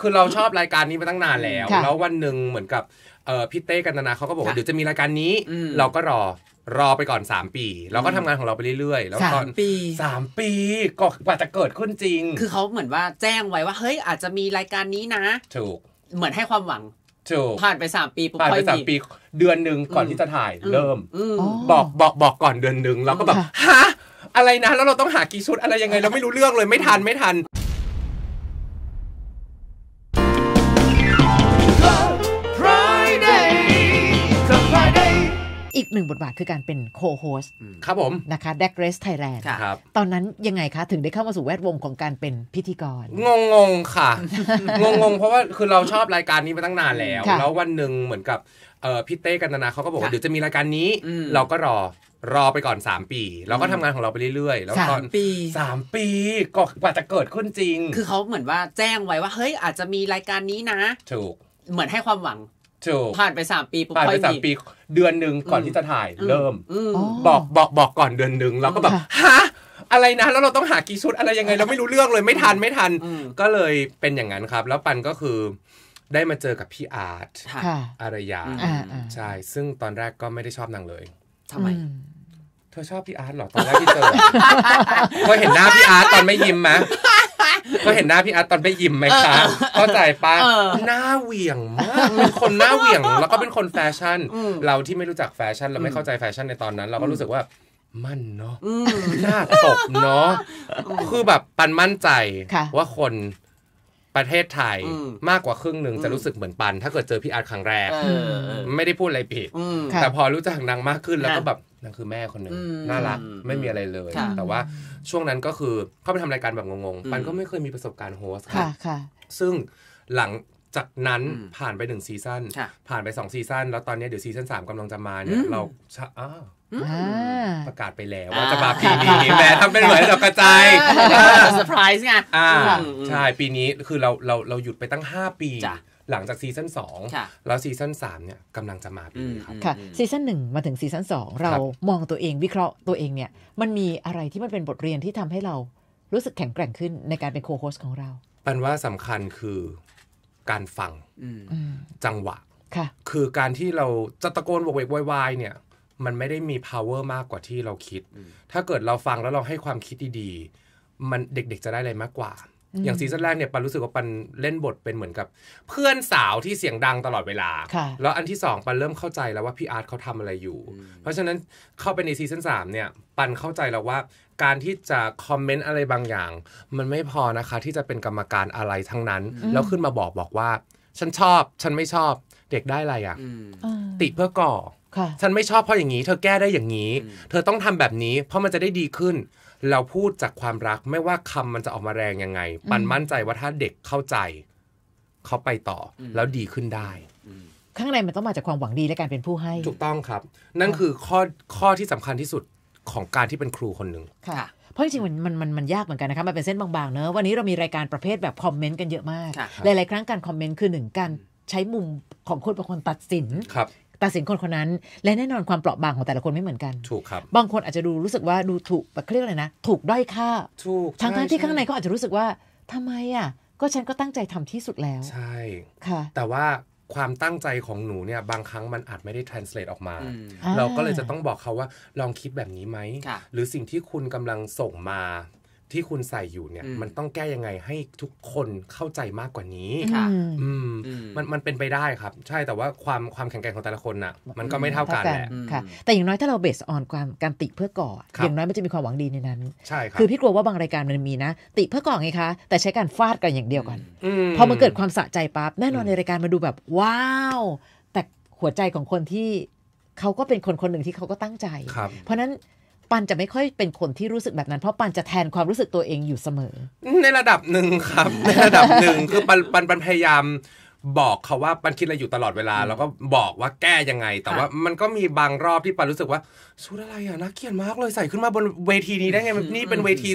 คือเราชอบรายการนี้มาตั้งนานแล้วแล้ววันหนึ่งเหมือนกับพี่เต้กันนาเขาก็บอกว่า เดี๋ยวจะมีรายการนี้ เราก็รอรอไปก่อน 3 ปีเราก็ทำงานของเราไปเรื่อยๆ แล้วตอนสามปีสามปี ก็กว่าจะเกิดขึ้นจริง คือเขาเหมือนว่าแจ้งไว้ว่าเฮ้ยอาจจะมีรายการนี้นะถูก เหมือนให้ความหวังถูกผ่านไปสามปีผ่านไปสามปี เดือนหนึ่งก่อนที่จะถ่ายเริ่มอบอกบอกบอกก่อนเดือนหนึ่งเราก็แบบฮะอะไรนะแล้วเราต้องหากี่ชุดอะไรยังไงเรา ไม่รู้เรื่องเลยไม่ทันไม่ทันอีกหนึ่งบทบาทคือการเป็นโคโฮสครับผมนะคะแดกเรสไทยแลนด์ตอนนั้นยังไงคะ ถึงได้เข้ามาสู่แวดวงของการเป็นพิธีกร งงงค่ะงงงเพราะว่าคือเราชอบรายการนี้มาตั้งนานแล้ว แล้ววันหนึ่งเหมือนกับพี่เต้กันนาเขาก็บอกว่าเดี๋ยวจะมีรายการนี้ เราก็รอรอไปก่อน 3 ปี เราก็ทำงานของเราไปเรื่อยๆ แล้วตอนปีสามปี ก็กว่าจะเกิดขึ้นจริง คือเขาเหมือนว่าแจ้งไว้ว่าเฮ้ยอาจจะมีรายการนี้นะ ถูกเหมือนให้ความหวังถูกผ่านไปสามปีผ่านไปสามปีเดือนหนึ่งก่อนที่จะถ่าย เริ่มบอกบอกบอกก่อนเดือนหนึ่งเราก็แบบฮะอะไรนะแล้วเราต้องหากี่ชุดอะไรยังไงเราไม่รู้เรื่องเลย ไม่ทันไม่ทัน ก็เลยเป็นอย่างนั้นครับ แล้วปันก็คือได้มาเจอกับพี่อาร์ตอารยาใช่ซึ่งตอนแรกก็ไม่ได้ชอบนางเลยทำไมเธอชอบพี่อาร์ตหรอตอนแรกที่เจอเคยเห็นหน้าพี่อาร์ตตอนไม่ยิ้มไหมเ็าเห็นหน้าพี่อาร์ตตอนไปยิมไหมคะเข้าใจปะหน้าเหวี่ยงมาก เป็นคนหน้าเหวี่ยง แล้วก็เป็นคนแฟชั่น เราที่ไม่รู้จักแฟชั่นเราไม่เข้าใจแฟชั่นในตอนนั้น เราก็รู้สึกว่า มั่นเนาะหน้าตบเนาะ คือแบบปันมั่นใจว่าคนประเทศไทยมากกว่าครึ่งหนึ่งจะรู้สึกเหมือนปันถ้าเกิดเจอพี่อาร์ตครั้งแรกไม่ได้พูดอะไรผิด แต่พอรู้จักนางมากขึ้นแล้วก็แบบนั่นคือแม่คนหนึ่งน่ารักไม่มีอะไรเลย แต่ว่าช่วงนั้นก็คือเข้าไปทำรายการแบบงงๆปันก็ไม่เคยมีประสบการณ์โฮสค่ะซึ่งหลังจากนั้นผ่านไปหนึ่งซีซั่นผ่านไปสองซีซั่นแล้วตอนนี้เดี๋ยวซีซั่นสามกำลังจะมาเนี่ย เรา อ้าประกาศไปแล้วว่าจะมาปีนี้แม่ทำเป็นเหมือนเรกกระจายเซอร์ไพรส์ไงใช่ปีนี้คือเราเราเราหยุดไปตั้ง 5 ปีหลังจากซีซั่น2 แล้วซีซั่น3เนี่ยกำลังจะมาปีนี้ครับค่ะซีซั่นหนึ่งมาถึงซีซั่น2 เรามองตัวเองวิเคราะห์ตัวเองเนี่ย มันมีอะไรที่มันเป็นบทเรียนที่ทำให้เรารู้สึกแข็งแกร่งขึ้นในการเป็นโคโฮสของเรา ปันว่าสำคัญคือการฟังจังหวะ ค่ะ คือการที่เราจะตะโกนบอกเวกวายเนี่ย มันไม่ได้มี power มากกว่าที่เราคิด ถ้าเกิดเราฟังแล้วเราให้ความคิดดีๆมันเด็กๆจะได้อะไรมากกว่าอย่างซีซั่นแรกเนี่ยปันรู้สึกว่าปันเล่นบทเป็นเหมือนกับ เพื่อนสาวที่เสียงดังตลอดเวลา แล้วอันที่สองปันเริ่มเข้าใจแล้วว่าพี่อาร์ตเขาทำอะไรอยู่ เพราะฉะนั้นเข้าไปในซีซั่นสามเนี่ย ปันเข้าใจแล้วว่าการที่จะคอมเมนต์อะไรบางอย่าง มันไม่พอนะคะที่จะเป็นกรรมการอะไรทั้งนั้น แล้วขึ้นมาบอกบอกว่า ฉันชอบฉันไม่ชอบ เด็กได้อะไรอ่ะติเพื่อก่อฉันไม่ชอบเพราะอย่างนี้ เธอแก้ได้อย่างนี้ เธอต้องทำแบบนี้เพราะมันจะได้ดีขึ้น เราพูดจากความรัก ไม่ว่าคำมันจะออกมาแรงยังไง ปันมั่นใจว่าถ้าเด็กเข้าใจเขาไปต่อแล้วดีขึ้นได้ข้างในมันต้องมาจากความหวังดีและการเป็นผู้ให้ ถูกต้องครับ นั่นคือข้อข้อที่สำคัญที่สุดของการที่เป็นครูคนหนึ่งค่ะเพราะจริงๆมันมันมันมันยากเหมือนกันนะคะมันเป็นเส้นบางๆเนอะวันนี้เรามีรายการประเภทแบบคอมเมนต์กันเยอะมากหลายๆครั้งการคอมเมนต์คือหนึ่งการใช้มุมของคนบางคนตัดสินตัดสินคนคนนั้น และแน่นอนความเปราะบางของแต่ละคนไม่เหมือนกัน ถูกครับ บางคนอาจจะดูรู้สึกว่าดูถูกแบบเรียกอะไรนะ ถูกด้อยค่า ถูกทั้งทั้งที่ข้างในเขาอาจจะรู้สึกว่าทำไมอ่ะก็ฉันก็ตั้งใจทำที่สุดแล้ว ใช่ค่ะแต่ว่าความตั้งใจของหนูเนี่ยบางครั้งมันอาจไม่ได้ translate ออกมา เราก็เลยจะต้องบอกเขาว่าลองคิดแบบนี้ไหม หรือสิ่งที่คุณกำลังส่งมาที่คุณใส่อยู่เนี่ย มันต้องแก้ยังไงให้ทุกคนเข้าใจมากกว่านี้ค่ะอืมมันมันเป็นไปได้ครับ ใช่แต่ว่าความความแข็งแกร่งของแต่ละคนน่ะ มันก็ไม่เท่ากันแหละค่ะ แต่อย่างน้อยถ้าเราเบสออนความการติเพื่อก่อ อย่างน้อยมันจะมีความหวังดีในนั้นใช่ครับคือพี่กลัวว่าบางรายการมันมีนะติเพื่อก่อไงคะ แต่ใช้การฟาดกันอย่างเดียวกันพอมันเกิดความสะใจปั๊บแน่นอนในรายการมันดูแบบ ว้าวแต่หัวใจของคนที่เขาก็เป็นคนคนหนึ่งที่เขาก็ตั้งใจเพราะนั้นปันจะไม่ค่อยเป็นคนที่รู้สึกแบบนั้นเพราะปันจะแทนความรู้สึกตัวเองอยู่เสมอ ในระดับหนึ่งครับในระดับหนึ่งคือปันปันพยายาม บอกเขาว่า ปันคิดอะไรอยู่ตลอดเวลาแล้วก็บอกว่าแก้ยังไง แต่ว่ามันก็มีบางรอบที่ปันรู้สึกว่าชุดอะไรอ่ะนักเกียดมากเลยใส่ขึ้นมาบนเวทีนี้ได้ไงนี่เป็นเวที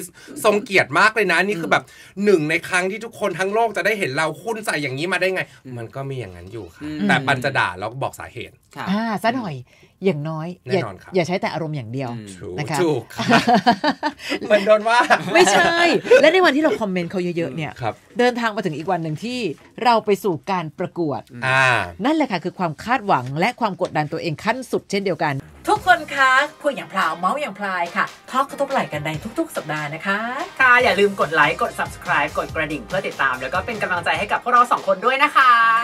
ทรงเกียรติมากเลยนะนี่คือแบบหนึ่งในครั้งที่ทุกคนทั้งโลกจะได้เห็นเราคุณใส่อย่างนี้มาได้ไง มันก็มีอย่างนั้นอยู่ค่ะแต่ปันจะด่าแล้วก็บอกสาเหตุค่ะอ่าซะหน่อยอย่างน้อยอย่าอย่าใช้แต่อารมณ์อย่างเดียวนะคะถูกเหมือนโดนว่าไม่ใช่ และในวันที่เราคอมเมนต์เขาเยอะ ๆ เนี่ย เดินทางมาถึงอีกวันหนึ่งที่เราไปสู่การประกวด นั่นแหละค่ะคือความคาดหวังและความกดดันตัวเองขั้นสุดเช่นเดียวกัน ทุกคนคะคุยอย่างพลาวเมาส์อย่างพลายค่ะทอกกระทบไหลกันในทุกๆ สัปดาห์นะคะค่ะอย่าลืมกดไลค์กด subscribe กดกระดิ่งเพื่อติดตาม แล้วก็เป็นกำลังใจให้กับพวกเราสองคนด้วยนะคะ